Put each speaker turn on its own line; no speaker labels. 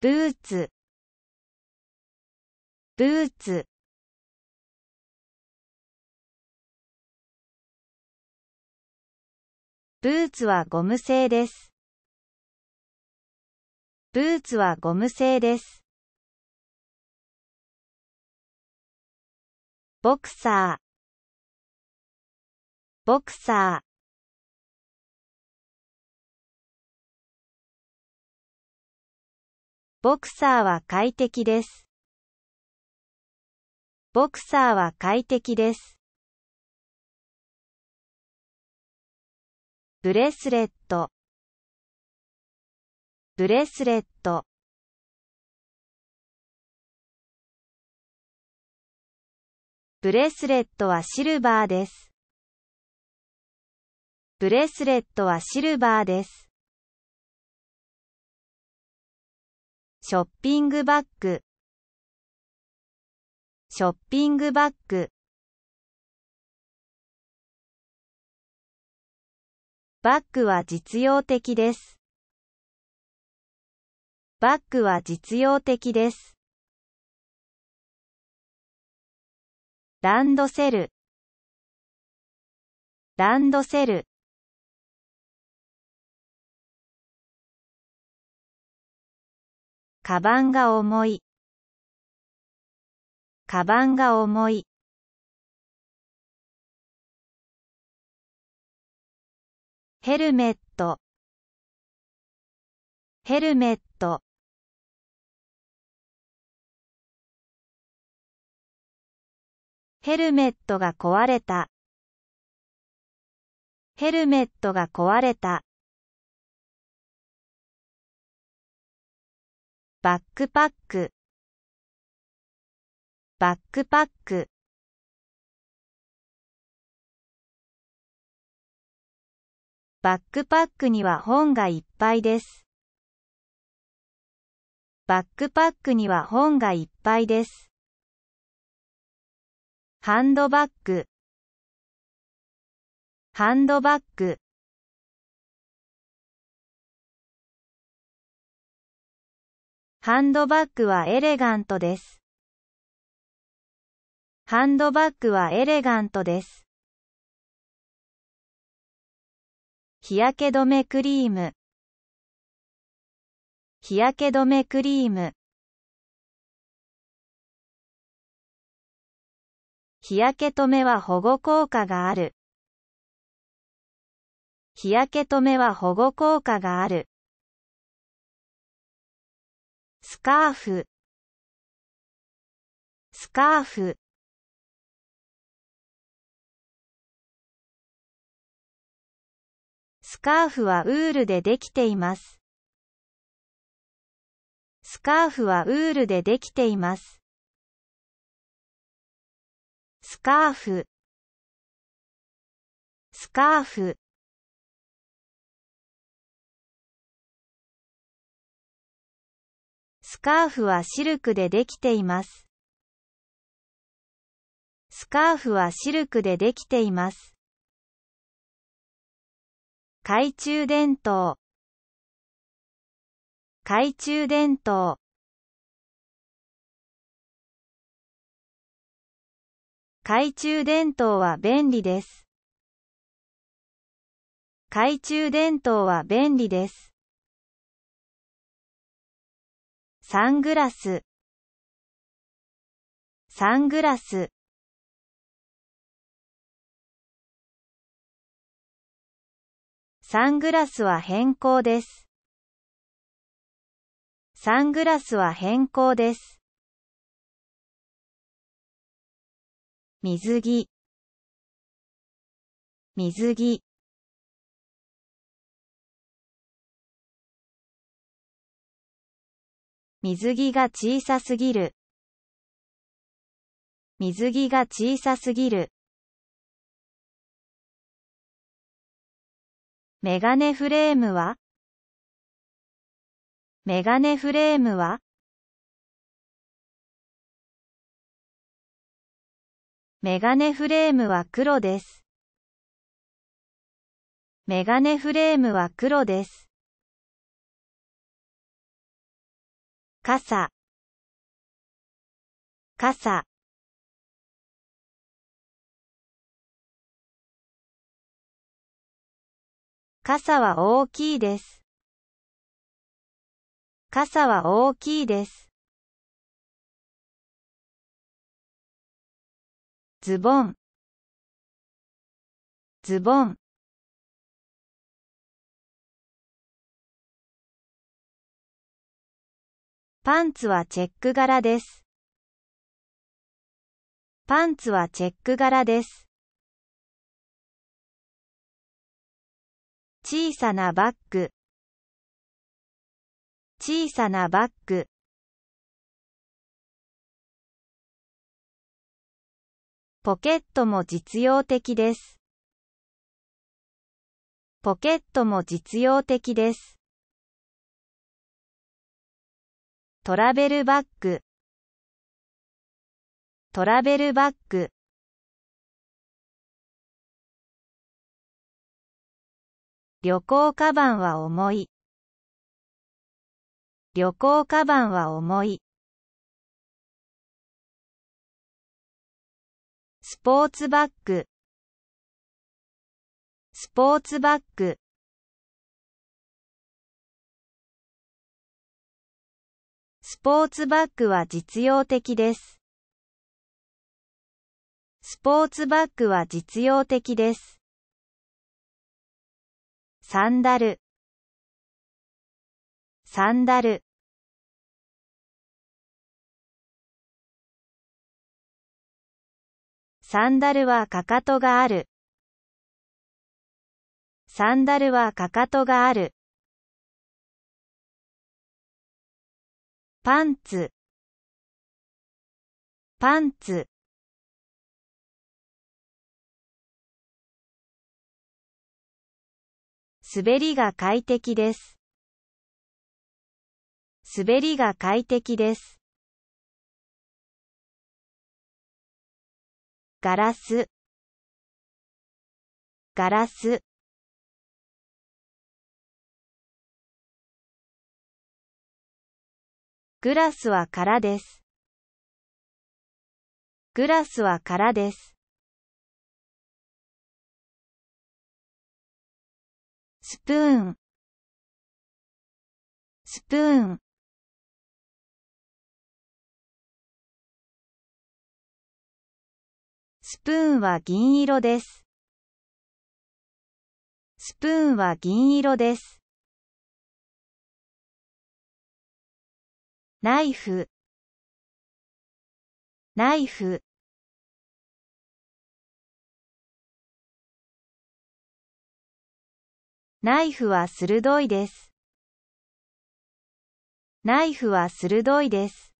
ブーツブーツブーツはゴム製です。ブーツはゴム製です。ボクサーボクサーボクサーは快適です。ボクサーは快適です。ブレスレットブレスレットブレスレットはシルバーです。ブレスレットはシルバーです。ショッピングバッグショッピングバッグバッグは実用的です。バッグは実用的です。ランドセルランドセルカバンが重い。カバンが重い。ヘルメットヘルメットヘルメットが壊れたヘルメットが壊れたバックパックバックパックバックパックには本がいっぱいです。バックパックには本がいっぱいです。ハンドバッグハンドバッグハンドバッグはエレガントです。ハンドバッグはエレガントです。日焼け止めクリーム日焼け止めクリーム日焼け止めは保護効果がある日焼け止めは保護効果があるスカーフスカーフスカーフはウールでできています。スカーフはウールでできています。スカーフスカーフスカーフはシルクでできています。スカーフはシルクでできています。懐中電灯懐中電灯懐中電灯は便利です。懐中電灯は便利です。サングラスサングラスサングラスは変更です。サングラスは変更です。水着水着水着が小さすぎる。水着が小さすぎる。メガネフレームはメガネフレームはメガネフレームは黒です。メガネフレームは黒です。傘傘傘は大きいです。傘は大きいです。ズボンズボンパンツはチェック柄です。パンツはチェック柄です。小さなバッグ小さなバッグポケットも実用的です。ポケットも実用的です。トラベルバッグトラベルバッグ旅行カバンは重い旅行カバンは重いスポーツバッグスポーツバッグスポーツバッグは実用的です。スポーツバッグは実用的です。サンダルサンダルサンダルはかかとがある。サンダルはかかとがある。パンツパンツ滑りが快適です。滑りが快適です。ガラスガラスグラスは空です。グラスは空です。スプーンスプーンスプーンは銀色です。スプーンは銀色です。ナイフナイフナイフは鋭いです。ナイフは鋭いです。